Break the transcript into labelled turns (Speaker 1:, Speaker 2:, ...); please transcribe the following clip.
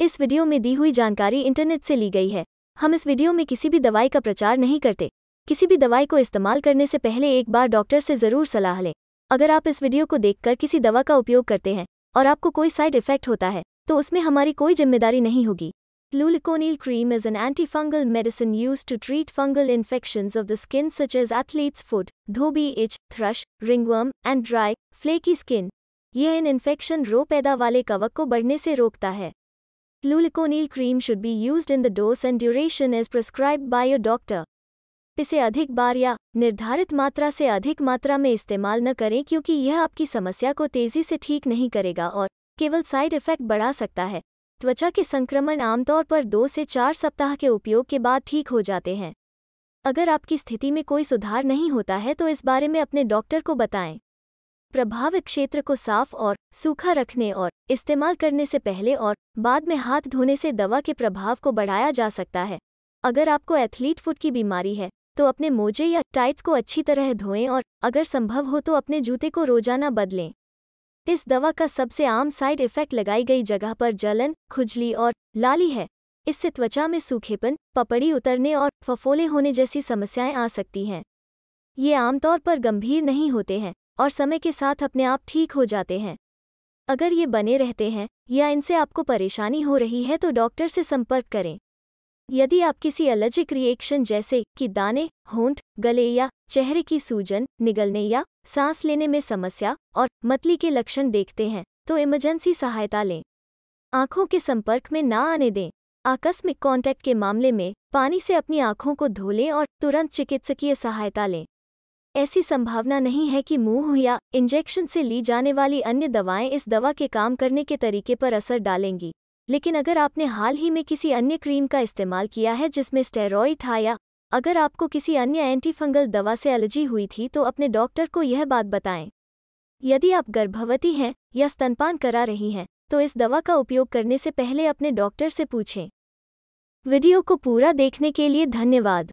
Speaker 1: इस वीडियो में दी हुई जानकारी इंटरनेट से ली गई है हम इस वीडियो में किसी भी दवाई का प्रचार नहीं करते किसी भी दवाई को इस्तेमाल करने से पहले एक बार डॉक्टर से ज़रूर सलाह लें अगर आप इस वीडियो को देखकर किसी दवा का उपयोग करते हैं और आपको कोई साइड इफेक्ट होता है तो उसमें हमारी कोई जिम्मेदारी नहीं होगी cream is an anti fungal medicine use to treat fungal infection of the skin such as athlete's foot dhobi itch thrush ringworm and dry flaky skin यह इन इन्फेक्शन रो पैदा वाले कवक को बढ़ने से रोकता है फ्लूलिकोनील cream should be use in the dose and duration as prescribe by your doctor इसे अधिक बार या निर्धारित मात्रा से अधिक मात्रा में इस्तेमाल न करें क्योंकि यह आपकी समस्या को तेजी से ठीक नहीं करेगा और केवल साइड इफेक्ट बढ़ा सकता है त्वचा के संक्रमण आमतौर पर दो से चार सप्ताह के उपयोग के बाद ठीक हो जाते हैं अगर आपकी स्थिति में कोई सुधार नहीं होता है तो इस बारे में अपने डॉक्टर को बताएं प्रभावित क्षेत्र को साफ और सूखा रखने और इस्तेमाल करने से पहले और बाद में हाथ धोने से दवा के प्रभाव को बढ़ाया जा सकता है अगर आपको एथलीट फुट की बीमारी है तो अपने मोजे या टाइट्स को अच्छी तरह धोएं और अगर संभव हो तो अपने जूते को रोजाना बदलें इस दवा का सबसे आम साइड इफेक्ट लगाई गई जगह पर जलन खुजली और लाली है इससे त्वचा में सूखेपन पपड़ी उतरने और फफोले होने जैसी समस्याएं आ सकती हैं ये आमतौर पर गंभीर नहीं होते हैं और समय के साथ अपने आप ठीक हो जाते हैं अगर ये बने रहते हैं या इनसे आपको परेशानी हो रही है तो डॉक्टर से संपर्क करें यदि आप किसी एलर्जिक रिएक्शन जैसे कि दाने होंठ गले या चेहरे की सूजन निगलने या सांस लेने में समस्या और मतली के लक्षण देखते हैं तो इमरजेंसी सहायता लें आंखों के संपर्क में ना आने दें आकस्मिक कांटेक्ट के मामले में पानी से अपनी आंखों को धो लें और तुरंत चिकित्सकीय सहायता लें ऐसी संभावना नहीं है कि मुंह या इंजेक्शन से ली जाने वाली अन्य दवाएं इस दवा के काम करने के तरीके पर असर डालेंगी लेकिन अगर आपने हाल ही में किसी अन्य क्रीम का इस्तेमाल किया है जिसमें स्टेरॉइड था या अगर आपको किसी अन्य एंटीफंगल दवा से एलर्जी हुई थी तो अपने डॉक्टर को यह बात बताएं यदि आप गर्भवती हैं या स्तनपान करा रही हैं तो इस दवा का उपयोग करने से पहले अपने डॉक्टर से पूछें वीडियो को पूरा देखने के लिए धन्यवाद